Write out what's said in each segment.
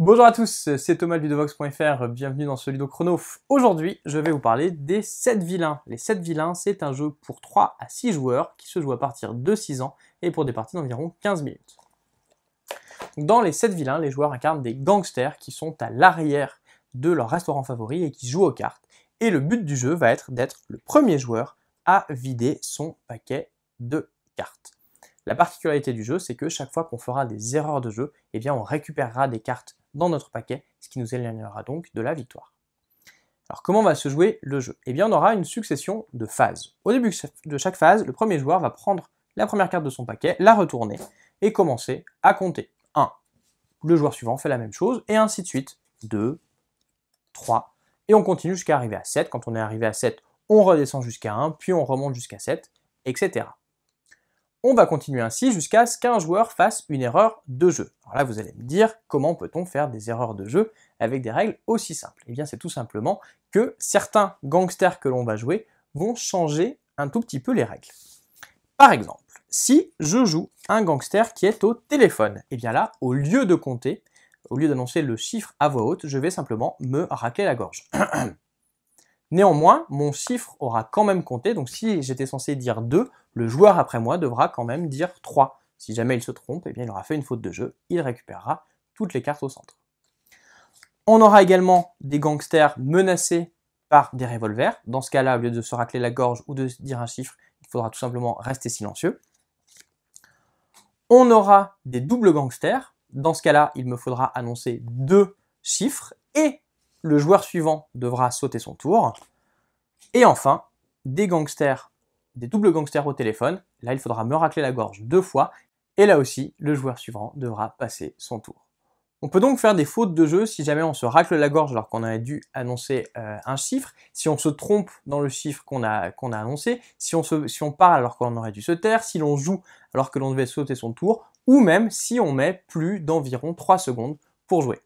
Bonjour à tous, c'est Thomas de Ludovox.fr, bienvenue dans ce Ludo Chrono. Aujourd'hui, je vais vous parler des 7 vilains. Les 7 vilains, c'est un jeu pour 3 à 6 joueurs qui se joue à partir de 6 ans et pour des parties d'environ 15 minutes. Dans les 7 vilains, les joueurs incarnent des gangsters qui sont à l'arrière de leur restaurant favori et qui jouent aux cartes. Et le but du jeu va être d'être le premier joueur à vider son paquet de cartes. La particularité du jeu, c'est que chaque fois qu'on fera des erreurs de jeu, eh bien on récupérera des cartes dans notre paquet, ce qui nous éloignera donc de la victoire. Alors comment va se jouer le jeu Eh bien on aura une succession de phases. Au début de chaque phase, le premier joueur va prendre la première carte de son paquet, la retourner et commencer à compter. 1. Le joueur suivant fait la même chose et ainsi de suite. 2, 3 et on continue jusqu'à arriver à 7. Quand on est arrivé à 7, on redescend jusqu'à 1, puis on remonte jusqu'à 7, etc. On va continuer ainsi jusqu'à ce qu'un joueur fasse une erreur de jeu. Alors là, vous allez me dire, comment peut-on faire des erreurs de jeu avec des règles aussi simples Eh bien, c'est tout simplement que certains gangsters que l'on va jouer vont changer un tout petit peu les règles. Par exemple, si je joue un gangster qui est au téléphone, eh bien là, au lieu de compter, au lieu d'annoncer le chiffre à voix haute, je vais simplement me raquer la gorge. Néanmoins, mon chiffre aura quand même compté, donc si j'étais censé dire 2, le joueur après moi devra quand même dire 3. Si jamais il se trompe, et eh bien, il aura fait une faute de jeu, il récupérera toutes les cartes au centre. On aura également des gangsters menacés par des revolvers. Dans ce cas-là, au lieu de se racler la gorge ou de dire un chiffre, il faudra tout simplement rester silencieux. On aura des doubles gangsters. Dans ce cas-là, il me faudra annoncer deux chiffres et le joueur suivant devra sauter son tour. Et enfin, des gangsters, des doubles gangsters au téléphone. Là, il faudra me racler la gorge deux fois. Et là aussi, le joueur suivant devra passer son tour. On peut donc faire des fautes de jeu si jamais on se racle la gorge alors qu'on aurait dû annoncer euh, un chiffre, si on se trompe dans le chiffre qu'on a, qu'on a annoncé, si on, se, si on parle alors qu'on aurait dû se taire, si l'on joue alors que l'on devait sauter son tour, ou même si on met plus d'environ 3 secondes pour jouer.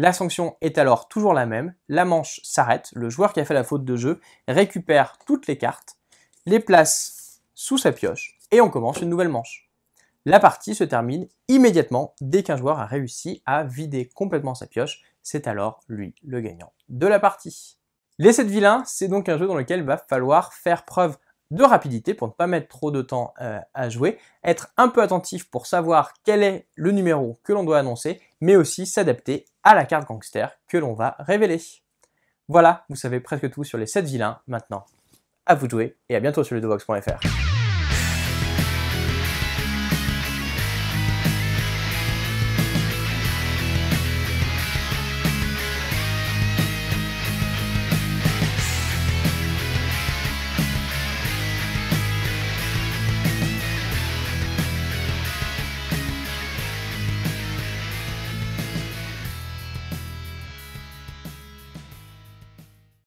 La sanction est alors toujours la même, la manche s'arrête, le joueur qui a fait la faute de jeu récupère toutes les cartes, les place sous sa pioche et on commence une nouvelle manche. La partie se termine immédiatement dès qu'un joueur a réussi à vider complètement sa pioche, c'est alors lui le gagnant de la partie. Les 7 vilains, c'est donc un jeu dans lequel il va falloir faire preuve de rapidité pour ne pas mettre trop de temps euh, à jouer, être un peu attentif pour savoir quel est le numéro que l'on doit annoncer, mais aussi s'adapter à la carte gangster que l'on va révéler. Voilà, vous savez presque tout sur les 7 vilains maintenant. À vous de jouer et à bientôt sur ludovox.fr.